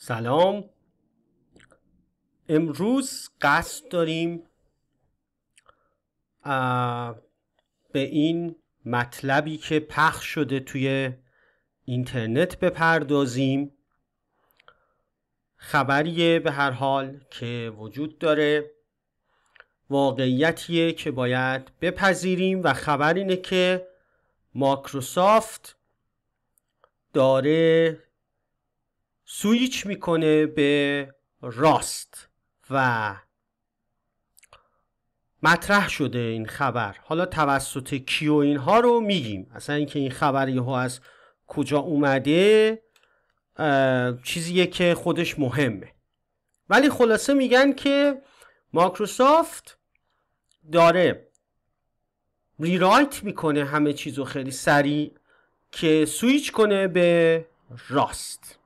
سلام امروز قصد داریم به این مطلبی که پخش شده توی اینترنت بپردازیم خبریه به هر حال که وجود داره واقعیتیه که باید بپذیریم و خبر اینه که ماکروسافت داره سویچ میکنه به راست و مطرح شده این خبر حالا توسط کیو اینها رو میگیم اصلا اینکه این خبر یهو از کجا اومده چیزیه که خودش مهمه ولی خلاصه میگن که مایکروسافت داره ریرایت میکنه همه چیز رو خیلی سریع که سویچ کنه به راست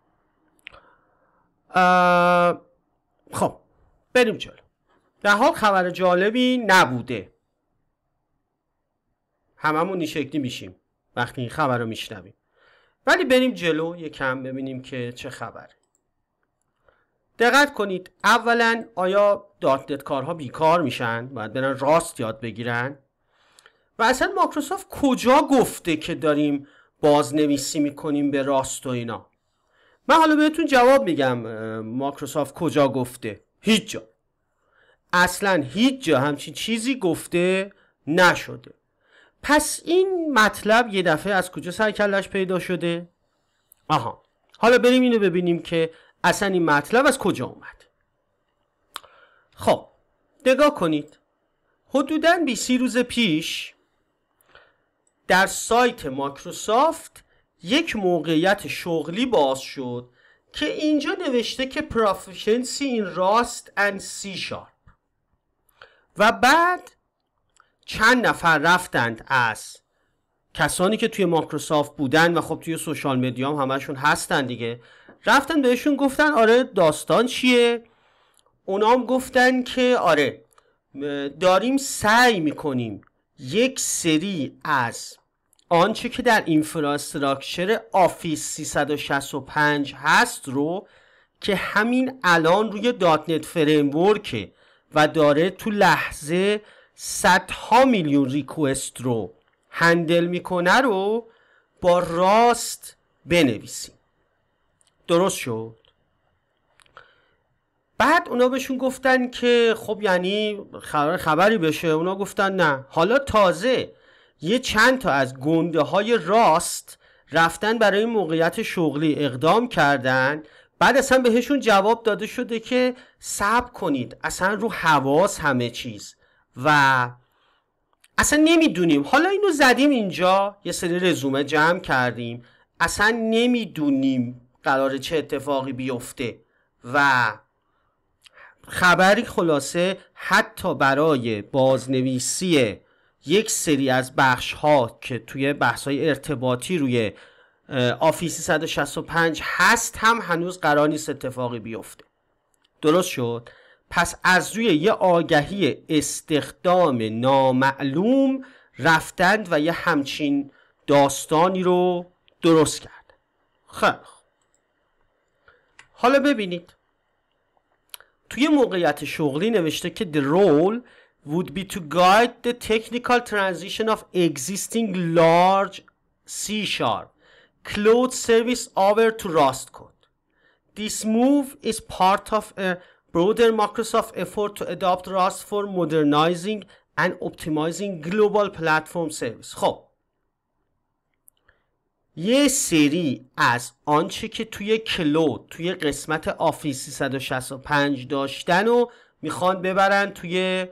خب بریم جلو در حال خبر جالبی نبوده هممون این شکلی میشیم وقتی این خبر رو میشنویم ولی بریم جلو یکم ببینیم که چه خبره دقت کنید اولا آیا داتنت کارها بیکار میشن باید برن راست یاد بگیرن و اصلا مایکروسافت کجا گفته که داریم بازنویسی میکنیم به راست و اینا من حالا بهتون جواب میگم ماکروسافت کجا گفته هیچ جا اصلا هیچ جا همچین چیزی گفته نشده پس این مطلب یه دفعه از کجا سرکلش پیدا شده آها حالا بریم اینو ببینیم که اصلا این مطلب از کجا اومد خب نگاه کنید حدودا سی روز پیش در سایت مایکروسافت یک موقعیت شغلی باز شد که اینجا نوشته که پروفیشنسی این راست and سی شارپ و بعد چند نفر رفتند از کسانی که توی مایکروسافت بودن و خب توی سوشال مدیا هم همشون هستن دیگه رفتن بهشون گفتن آره داستان چیه اونام گفتن که آره داریم سعی میکنیم یک سری از آنچه که در اینفراستراکچر آفیس 365 هست رو که همین الان روی دات نت فریمورکه و داره تو لحظه صدها میلیون ریکوست رو هندل میکنه رو با راست بنویسیم درست شد بعد اونا بهشون گفتن که خب یعنی خبر خبری بشه اونا گفتن نه حالا تازه یه چند تا از گنده های راست رفتن برای موقعیت شغلی اقدام کردن بعد اصلا بهشون جواب داده شده که صبر کنید اصلا رو حواس همه چیز و اصلا نمیدونیم حالا اینو زدیم اینجا یه سری رزومه جمع کردیم اصلا نمیدونیم قرار چه اتفاقی بیفته و خبری خلاصه حتی برای بازنویسی یک سری از بخش ها که توی بحث های ارتباطی روی آفیس 165 هست هم هنوز قرار نیست اتفاقی بیفته درست شد پس از روی یه آگهی استخدام نامعلوم رفتند و یه همچین داستانی رو درست کرد خب حالا ببینید توی موقعیت شغلی نوشته که the role would be to guide the technical transition of existing large C-sharp cloud service over to Rust code. This move is part of a broader Microsoft effort to adopt Rust for modernizing and optimizing global platform service. خب یه سری از آنچه که توی کلود توی قسمت آفیس 365 داشتن و میخوان ببرن توی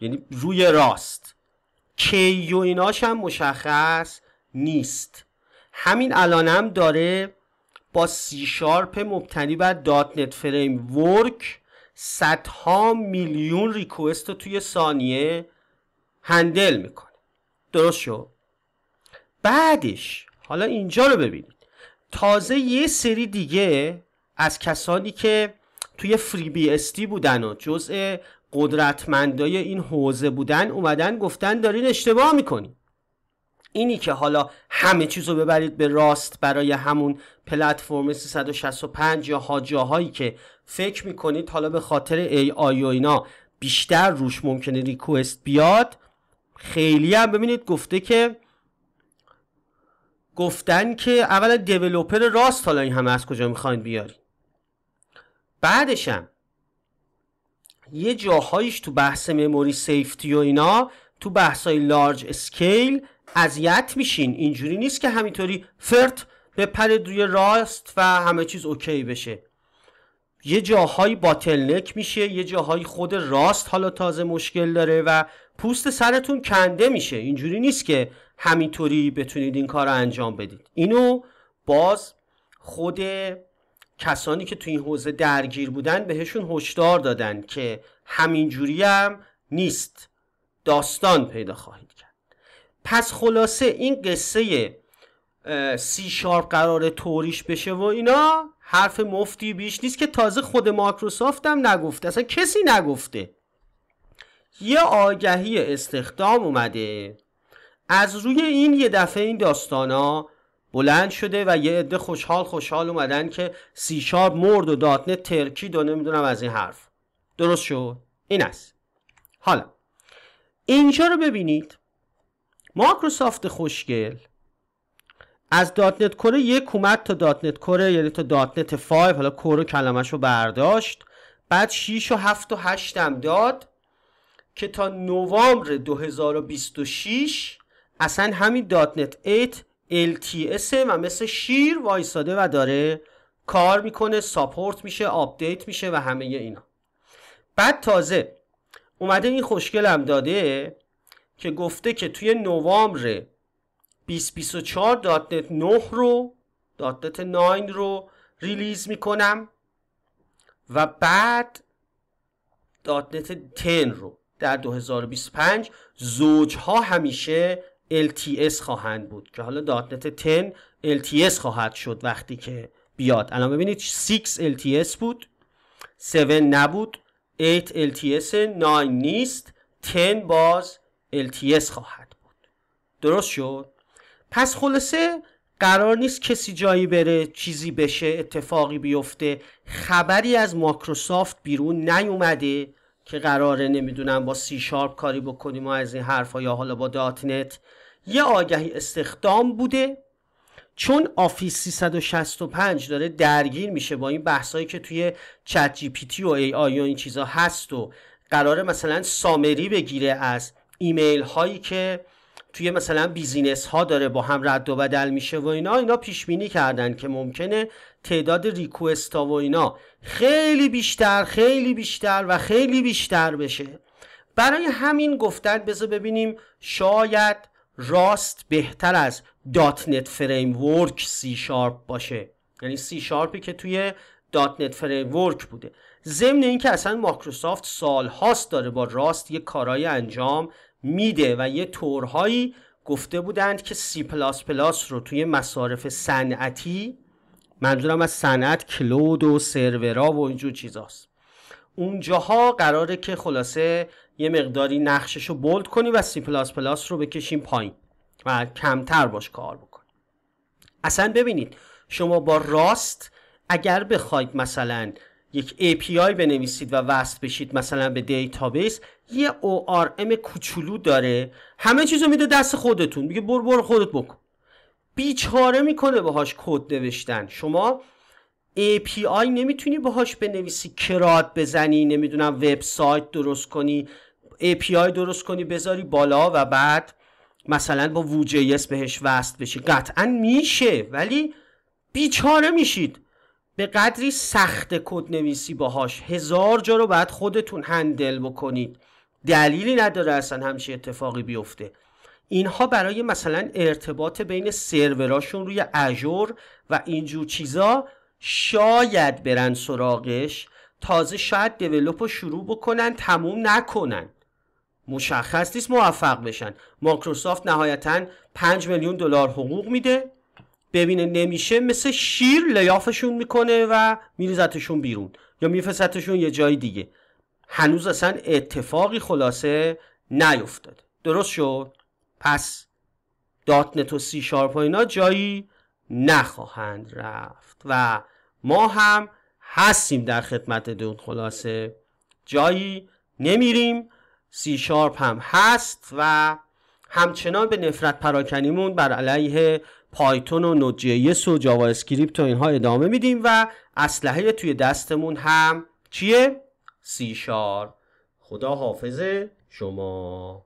یعنی روی راست کی و ایناش هم مشخص نیست همین الانم داره با سی شارپ مبتنی بر دات نت فریم ورک صدها میلیون ریکوست رو توی ثانیه هندل میکنه درست شد بعدش حالا اینجا رو ببینید تازه یه سری دیگه از کسانی که توی فری بی استی بودن و جزء قدرتمندای این حوزه بودن اومدن گفتن دارین اشتباه میکنین اینی که حالا همه چیز رو ببرید به راست برای همون پلتفرم 365 یا ها جاهایی که فکر میکنید حالا به خاطر ای آی و اینا بیشتر روش ممکنه ریکوست بیاد خیلی هم ببینید گفته که گفتن که اولا دیولوپر راست حالا این همه از کجا میخواین بیاری هم یه جاهایش تو بحث مموری سیفتی و اینا تو های لارج اسکیل اذیت میشین اینجوری نیست که همینطوری فرت پر روی راست و همه چیز اوکی بشه یه جاهایی باتلنک میشه یه جاهایی خود راست حالا تازه مشکل داره و پوست سرتون کنده میشه اینجوری نیست که همینطوری بتونید این کار رو انجام بدید اینو باز خود کسانی که تو این حوزه درگیر بودن بهشون هشدار دادن که همینجوری هم نیست داستان پیدا خواهید کرد پس خلاصه این قصه سی شارپ قرار توریش بشه و اینا حرف مفتی بیش نیست که تازه خود مایکروسافت هم نگفته اصلا کسی نگفته یه آگهی استخدام اومده از روی این یه دفعه این ها بلند شده و یه عده خوشحال خوشحال اومدن که سی شارپ مرد و دات نت ترکید و نمیدونم از این حرف درست شد این است حالا اینجا رو ببینید مایکروسافت خوشگل از دات نت کره یک اومد تا دات نت کره یعنی تا دات نت 5 حالا کره کلمش رو برداشت بعد 6 و 7 و 8 هم داد که تا نوامبر 2026 اصلا همین دات نت 8 LTS و مثل شیر وایساده و داره کار میکنه ساپورت میشه آپدیت میشه و همه اینا بعد تازه اومده این خوشگلم داده که گفته که توی نوامبر 2024 دات 9 رو دات 9 رو ریلیز میکنم و بعد دات 10 رو در 2025 زوجها همیشه LTS خواهند بود که حالا دات نت 10 LTS خواهد شد وقتی که بیاد الان ببینید 6 LTS بود 7 نبود 8 LTS 9 نیست 10 باز LTS خواهد بود درست شد پس خلاصه قرار نیست کسی جایی بره چیزی بشه اتفاقی بیفته خبری از ماکروسافت بیرون نیومده که قراره نمیدونم با سی شارپ کاری بکنیم و از این حرفا یا حالا با دات نت یه آگهی استخدام بوده چون آفیس 365 داره درگیر میشه با این بحثایی که توی چت جی پی تی و ای آی و این چیزا هست و قراره مثلا سامری بگیره از ایمیل هایی که توی مثلا بیزینس ها داره با هم رد و بدل میشه و اینا اینا پیش بینی کردن که ممکنه تعداد ریکوست ها و اینا خیلی بیشتر خیلی بیشتر و خیلی بیشتر بشه برای همین گفتن بذار ببینیم شاید راست بهتر از دات نت فریم ورک سی شارپ باشه یعنی سی شارپی که توی دات نت فریم ورک بوده ضمن اینکه اصلا مایکروسافت سالهاست داره با راست یه کارای انجام میده و یه طورهایی گفته بودند که سی پلاس پلاس رو توی مصارف صنعتی منظورم از صنعت کلود و سرورا و اینجور چیزاست اونجاها قراره که خلاصه یه مقداری نقشش رو بولد کنی و سی پلاس پلاس رو بکشیم پایین و کمتر باش کار بکن. اصلا ببینید شما با راست اگر بخواید مثلا یک API بنویسید و وصل بشید مثلا به دیتابیس یه ORM کوچولو داره همه چیزو میده دست خودتون میگه بر بر خودت بکن بیچاره میکنه باهاش کد نوشتن شما API نمیتونی باهاش بنویسی کرات بزنی نمیدونم وبسایت درست کنی API درست کنی بذاری بالا و بعد مثلا با اس بهش وصل بشی قطعا میشه ولی بیچاره میشید به قدری سخت کد نویسی باهاش هزار جا رو باید خودتون هندل بکنید دلیلی نداره اصلا همچین اتفاقی بیفته اینها برای مثلا ارتباط بین سروراشون روی اجور و اینجور چیزا شاید برن سراغش تازه شاید دیولوپ رو شروع بکنن تموم نکنن مشخص نیست موفق بشن مایکروسافت نهایتا 5 میلیون دلار حقوق میده ببینه نمیشه مثل شیر لیافشون میکنه و میریزتشون بیرون یا میفستشون یه جای دیگه هنوز اصلا اتفاقی خلاصه نیفتاد درست شد پس دات نت و سی شارپ و اینا جایی نخواهند رفت و ما هم هستیم در خدمت دون خلاصه جایی نمیریم سی شارپ هم هست و همچنان به نفرت پراکنیمون بر علیه پایتون و نود جی و جاوا اسکریپت و اینها ادامه میدیم و اسلحه توی دستمون هم چیه سی شارپ خدا حافظ شما